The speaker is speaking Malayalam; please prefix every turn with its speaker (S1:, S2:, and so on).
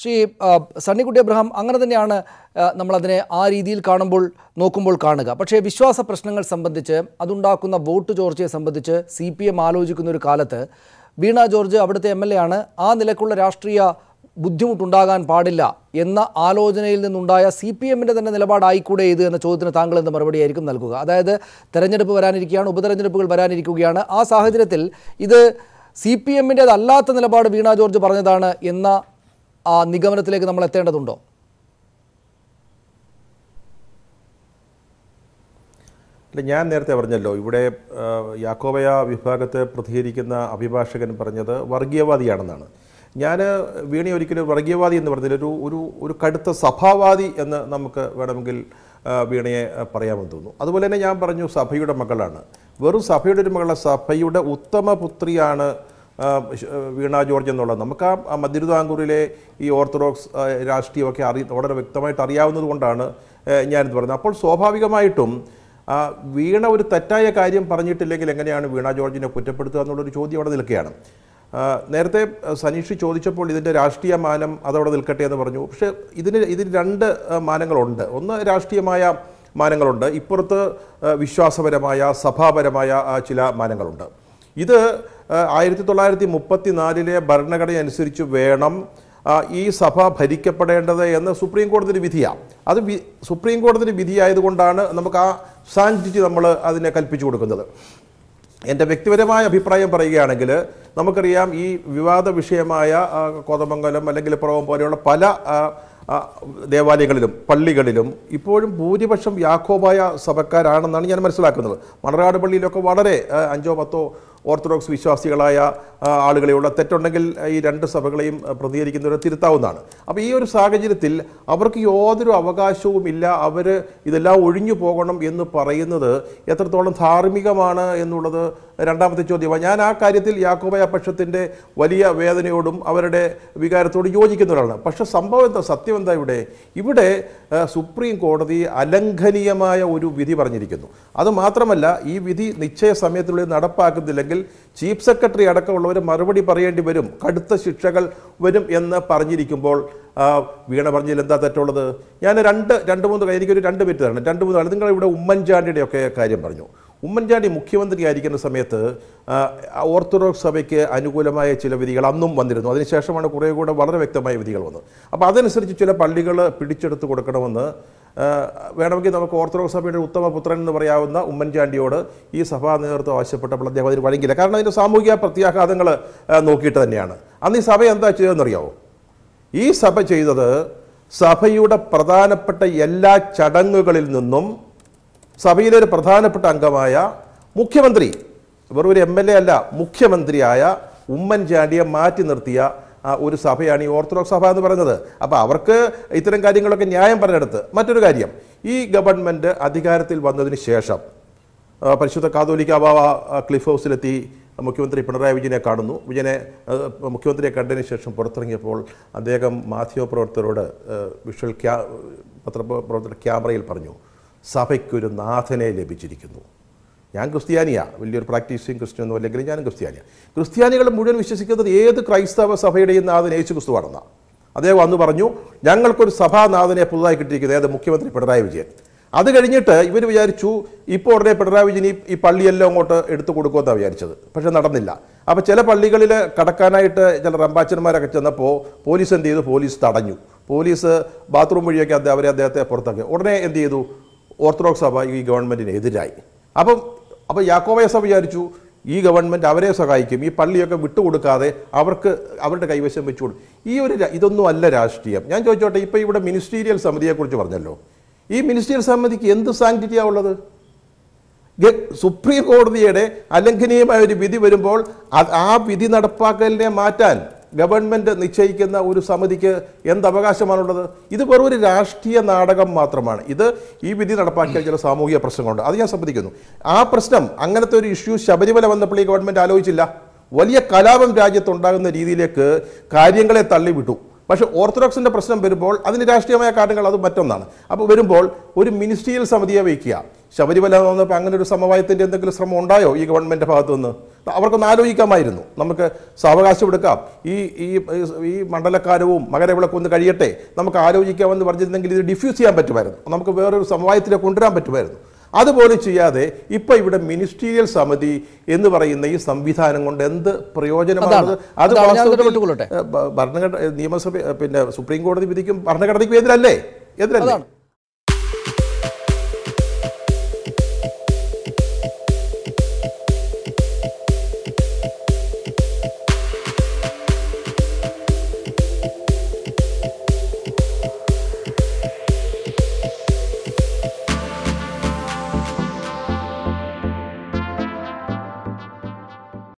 S1: ശ്രീ സണ്ണിക്കുട്ടി അബ്രഹാം അങ്ങനെ തന്നെയാണ് നമ്മളതിനെ ആ രീതിയിൽ കാണുമ്പോൾ നോക്കുമ്പോൾ കാണുക പക്ഷേ വിശ്വാസ പ്രശ്നങ്ങൾ സംബന്ധിച്ച് അതുണ്ടാക്കുന്ന വോട്ട് ചോർച്ചയെ സംബന്ധിച്ച് സി പി എം ആലോചിക്കുന്ന ഒരു കാലത്ത് വീണ ജോർജ് അവിടുത്തെ എം എൽ എ ആണ് ആ നിലക്കുള്ള രാഷ്ട്രീയ ബുദ്ധിമുട്ടുണ്ടാകാൻ പാടില്ല എന്ന ആലോചനയിൽ നിന്നുണ്ടായ സി പി എമ്മിൻ്റെ തന്നെ നിലപാടായിക്കൂടെ ഇത് എന്ന ചോദ്യത്തിന് താങ്കൾ എന്ത് മറുപടിയായിരിക്കും നൽകുക അതായത് തെരഞ്ഞെടുപ്പ് വരാനിരിക്കുകയാണ് ഉപതെരഞ്ഞെടുപ്പുകൾ വരാനിരിക്കുകയാണ് ആ സാഹചര്യത്തിൽ ഇത് സി പി എമ്മിൻ്റേതല്ലാത്ത നിലപാട് വീണ ജോർജ് പറഞ്ഞതാണ് എന്ന നിഗമനത്തിലേക്ക് നമ്മൾ എത്തേണ്ടതുണ്ടോ
S2: അല്ല ഞാൻ നേരത്തെ പറഞ്ഞല്ലോ ഇവിടെ യാക്കോബയ വിഭാഗത്തെ പ്രതികരിക്കുന്ന അഭിഭാഷകൻ പറഞ്ഞത് വർഗീയവാദിയാണെന്നാണ് ഞാൻ വീണി ഒരിക്കലും വർഗീയവാദി എന്ന് പറഞ്ഞതിൽ ഒരു ഒരു ഒരു കടുത്ത സഭാവാദി എന്ന് നമുക്ക് വേണമെങ്കിൽ വീണയെ പറയാമെന്ന് തോന്നുന്നു അതുപോലെ തന്നെ ഞാൻ പറഞ്ഞു സഭയുടെ മകളാണ് വെറും സഭയുടെ ഒരു മകളെ സഭയുടെ ഉത്തമ പുത്രിയാണ് വീണ ജോർജ് എന്നുള്ളത് നമുക്ക് ആ മധ്യതിരുവിതാംകൂറിലെ ഈ ഓർത്തഡോക്സ് രാഷ്ട്രീയമൊക്കെ അറി വളരെ വ്യക്തമായിട്ട് അറിയാവുന്നത് കൊണ്ടാണ് ഞാനിത് പറയുന്നത് അപ്പോൾ സ്വാഭാവികമായിട്ടും വീണ ഒരു തെറ്റായ കാര്യം പറഞ്ഞിട്ടില്ലെങ്കിൽ എങ്ങനെയാണ് വീണ ജോർജിനെ കുറ്റപ്പെടുത്തുക എന്നുള്ളൊരു ചോദ്യം അവിടെ നിൽക്കുകയാണ് നേരത്തെ സനീഷ് ചോദിച്ചപ്പോൾ ഇതിൻ്റെ രാഷ്ട്രീയ മാനം അതവിടെ നിൽക്കട്ടെ എന്ന് പറഞ്ഞു പക്ഷേ ഇതിന് ഇതിന് രണ്ട് മാനങ്ങളുണ്ട് ഒന്ന് രാഷ്ട്രീയമായ മാനങ്ങളുണ്ട് ഇപ്പുറത്ത് വിശ്വാസപരമായ സഭാപരമായ ചില മാനങ്ങളുണ്ട് ഇത് ആയിരത്തി തൊള്ളായിരത്തി മുപ്പത്തി നാലിലെ അനുസരിച്ച് വേണം ഈ സഭ ഭരിക്കപ്പെടേണ്ടത് എന്ന് സുപ്രീം കോടതിയുടെ വിധിയാണ് അത് സുപ്രീം കോടതിയുടെ വിധിയായതുകൊണ്ടാണ് നമുക്ക് ആ സാൻഡിറ്റി നമ്മൾ അതിനെ കൽപ്പിച്ചു കൊടുക്കുന്നത് എൻ്റെ വ്യക്തിപരമായ അഭിപ്രായം പറയുകയാണെങ്കിൽ നമുക്കറിയാം ഈ വിവാദ വിഷയമായ കോതമംഗലം അല്ലെങ്കിൽ പ്രവം പോലെയുള്ള പല ദേവാലയങ്ങളിലും പള്ളികളിലും ഇപ്പോഴും ഭൂരിപക്ഷം യാക്കോബായ സഭക്കാരാണെന്നാണ് ഞാൻ മനസ്സിലാക്കുന്നത് മണറാട് പള്ളിയിലൊക്കെ വളരെ അഞ്ചോ പത്തോ ഓർത്തഡോക്സ് വിശ്വാസികളായ ആളുകളെയുള്ള തെറ്റുണ്ടെങ്കിൽ ഈ രണ്ട് സഭകളെയും പ്രതികരിക്കുന്നവരെ തിരുത്താവുന്നതാണ് അപ്പോൾ ഈ ഒരു സാഹചര്യത്തിൽ അവർക്ക് യാതൊരു അവകാശവും ഇല്ല അവർ ഇതെല്ലാം ഒഴിഞ്ഞു പോകണം എന്ന് പറയുന്നത് എത്രത്തോളം ധാർമ്മികമാണ് എന്നുള്ളത് രണ്ടാമത്തെ ചോദ്യമാണ് ഞാൻ ആ കാര്യത്തിൽ യാക്കോബയ പക്ഷത്തിൻ്റെ വലിയ വേദനയോടും അവരുടെ വികാരത്തോടും യോജിക്കുന്ന ഒരാളാണ് പക്ഷെ സംഭവം എന്താ സത്യം എന്താ ഇവിടെ ഇവിടെ സുപ്രീം കോടതി അലംഘനീയമായ ഒരു വിധി പറഞ്ഞിരിക്കുന്നു അത് മാത്രമല്ല ഈ വിധി നിശ്ചയ സമയത്തിനുള്ളിൽ നടപ്പാക്കുന്നില്ലെങ്കിൽ ചീഫ് സെക്രട്ടറി അടക്കമുള്ളവർ മറുപടി പറയേണ്ടി വരും കടുത്ത ശിക്ഷകൾ വരും എന്ന് പറഞ്ഞിരിക്കുമ്പോൾ വീണ പറഞ്ഞതിൽ എന്താ തെറ്റുള്ളത് ഞാൻ രണ്ട് രണ്ട് മൂന്ന് എനിക്കൊരു രണ്ട് മിനിറ്റ് തരണം രണ്ട് മൂന്ന് നിങ്ങൾ ഇവിടെ ഉമ്മൻചാണ്ടിയുടെ ഒക്കെ കാര്യം പറഞ്ഞു ഉമ്മൻചാണ്ടി മുഖ്യമന്ത്രി ആയിരിക്കുന്ന സമയത്ത് ഓർത്തഡോക്സ് സഭയ്ക്ക് അനുകൂലമായ ചില വിധികൾ അന്നും വന്നിരുന്നു അതിനുശേഷമാണ് കുറേ കൂടെ വളരെ വ്യക്തമായ വിധികൾ വന്നത് അപ്പോൾ അതനുസരിച്ച് ചില പള്ളികൾ പിടിച്ചെടുത്ത് കൊടുക്കണമെന്ന് വേണമെങ്കിൽ നമുക്ക് ഓർത്തഡോക്സ് സഭയുടെ ഉത്തമ പുത്രൻ എന്ന് പറയാവുന്ന ഉമ്മൻചാണ്ടിയോട് ഈ സഭാ നേതൃത്വം ആവശ്യപ്പെട്ടപ്പോൾ അദ്ദേഹം അതിന് വഴങ്ങില്ല കാരണം അതിൻ്റെ സാമൂഹിക പ്രത്യാഘാതങ്ങൾ നോക്കിയിട്ട് തന്നെയാണ് അന്ന് ഈ സഭ എന്താ ചെയ്തതെന്നറിയാവോ ഈ സഭ ചെയ്തത് സഭയുടെ പ്രധാനപ്പെട്ട എല്ലാ ചടങ്ങുകളിൽ നിന്നും സഭയിലെ ഒരു പ്രധാനപ്പെട്ട അംഗമായ മുഖ്യമന്ത്രി വെറും ഒരു എം എൽ എ അല്ല മുഖ്യമന്ത്രിയായ ഉമ്മൻചാണ്ടിയെ മാറ്റി നിർത്തിയ ഒരു സഭയാണ് ഈ ഓർത്തഡോക്സ് സഭ എന്ന് പറയുന്നത് അപ്പോൾ അവർക്ക് ഇത്തരം കാര്യങ്ങളൊക്കെ ന്യായം പറഞ്ഞെടുത്ത് മറ്റൊരു കാര്യം ഈ ഗവൺമെൻറ് അധികാരത്തിൽ വന്നതിന് ശേഷം പരിശുദ്ധ കാതോലിക്ക ബാബ ക്ലിഫ് ഹൗസിലെത്തി മുഖ്യമന്ത്രി പിണറായി വിജയനെ കാണുന്നു വിജയനെ മുഖ്യമന്ത്രിയെ കണ്ടതിന് ശേഷം പുറത്തിറങ്ങിയപ്പോൾ അദ്ദേഹം മാധ്യമപ്രവർത്തകരോട് വിഷ്വൽ ക്യാ പത്രപ്രവർത്തകരുടെ ക്യാമറയിൽ പറഞ്ഞു സഭയ്ക്കൊരു നാഥനെ ലഭിച്ചിരിക്കുന്നു ഞാൻ ക്രിസ്ത്യാനിയാണ് വലിയൊരു പ്രാക്ടീസിങ് ക്രിസ്ത്യൻ ഒന്നും അല്ലെങ്കിൽ ഞാനും ക്രിസ്ത്യാനിയാണ് ക്രിസ്ത്യാനികൾ മുഴുവൻ വിശ്വസിക്കുന്നത് ഏത് ക്രൈസ്തവ സഭയുടെയും നാഥൻ യേശു ക്രിസ്തുവാണെന്നാണ് അദ്ദേഹം വന്നു പറഞ്ഞു ഞങ്ങൾക്കൊരു സഭാനാഥനെ പുതുതായി കിട്ടിയിരിക്കുന്നത് ഏത് മുഖ്യമന്ത്രി പിണറായി വിജയൻ അത് കഴിഞ്ഞിട്ട് ഇവർ വിചാരിച്ചു ഇപ്പോൾ ഉടനെ പിണറായി വിജയൻ ഈ പള്ളിയെല്ലാം അങ്ങോട്ട് എടുത്തു കൊടുക്കുമെന്നാണ് വിചാരിച്ചത് പക്ഷേ നടന്നില്ല അപ്പോൾ ചില പള്ളികളിൽ കടക്കാനായിട്ട് ചില റമ്പാച്ചന്മാരൊക്കെ ചെന്നപ്പോൾ പോലീസ് എന്ത് ചെയ്തു പോലീസ് തടഞ്ഞു പോലീസ് ബാത്റൂം വഴിയൊക്കെ അവരെ അദ്ദേഹത്തെ പുറത്താക്കി ഉടനെ എന്ത് ചെയ്തു ഓർത്തഡോക്സ് സഭ ഈ ഗവൺമെൻറ്റിനെതിരായി എതിരായി അപ്പം അപ്പോൾ യാക്കോബയസ വിചാരിച്ചു ഈ ഗവൺമെൻറ് അവരെ സഹായിക്കും ഈ പള്ളിയൊക്കെ വിട്ടുകൊടുക്കാതെ അവർക്ക് അവരുടെ കൈവശം വെച്ചു കൊടുക്കും ഈ ഒരു ഇതൊന്നും അല്ല രാഷ്ട്രീയം ഞാൻ ചോദിച്ചോട്ടെ ഇപ്പോൾ ഇവിടെ മിനിസ്റ്റീരിയൽ സമിതിയെക്കുറിച്ച് പറഞ്ഞല്ലോ ഈ മിനിസ്റ്റീരിയൽ സമിതിക്ക് എന്ത് സാങ്ക്ടിറ്റിയാണ് ഉള്ളത് സുപ്രീം കോടതിയുടെ അലംഘനീയമായ ഒരു വിധി വരുമ്പോൾ ആ വിധി നടപ്പാക്കലിനെ മാറ്റാൻ ഗവൺമെൻറ് നിശ്ചയിക്കുന്ന ഒരു സമിതിക്ക് എന്ത് അവകാശമാണുള്ളത് ഇത് വെറും ഒരു രാഷ്ട്രീയ നാടകം മാത്രമാണ് ഇത് ഈ വിധി നടപ്പാക്കിയ ചില സാമൂഹിക പ്രശ്നങ്ങളുണ്ട് അത് ഞാൻ സമ്മതിക്കുന്നു ആ പ്രശ്നം അങ്ങനത്തെ ഒരു ഇഷ്യൂ ശബരിമല വന്നപ്പോൾ ഈ ഗവൺമെൻറ് ആലോചിച്ചില്ല വലിയ കലാപം രാജ്യത്തുണ്ടാകുന്ന രീതിയിലേക്ക് കാര്യങ്ങളെ തള്ളിവിട്ടു പക്ഷെ ഓർത്തഡോക്സിൻ്റെ പ്രശ്നം വരുമ്പോൾ അതിന് രാഷ്ട്രീയമായ കാരണങ്ങൾ അത് മറ്റൊന്നാണ് അപ്പോൾ വരുമ്പോൾ ഒരു മിനിസ്ട്രിയൽ സമിതിയെ വയ്ക്കുക ശബരിമല എന്ന് അങ്ങനെ ഒരു സമവായത്തിൻ്റെ എന്തെങ്കിലും ശ്രമം ഉണ്ടായോ ഈ ഗവൺമെൻറ്റിൻ്റെ ഭാഗത്തു നിന്ന് അവർക്കൊന്ന് ആലോചിക്കാമായിരുന്നു നമുക്ക് സാവകാശം എടുക്കാം ഈ ഈ ഈ മണ്ഡലക്കാലവും മകരവിളക്കൊന്ന് കഴിയട്ടെ നമുക്ക് ആലോചിക്കാമെന്ന് പറഞ്ഞിരുന്നെങ്കിൽ ഇത് ഡിഫ്യൂസ് ചെയ്യാൻ പറ്റുമായിരുന്നു നമുക്ക് വേറൊരു സമവായത്തിലേക്ക് കൊണ്ടുവരാൻ പറ്റുമായിരുന്നു അതുപോലെ ചെയ്യാതെ ഇപ്പം ഇവിടെ മിനിസ്റ്റീരിയൽ സമിതി എന്ന് പറയുന്ന ഈ സംവിധാനം കൊണ്ട് എന്ത് പ്രയോജനമാണ് അത് ഭരണഘടന നിയമസഭ പിന്നെ സുപ്രീം കോടതി വിധിക്കും ഭരണഘടനയ്ക്കും എതിരല്ലേ എതിരല്ലേ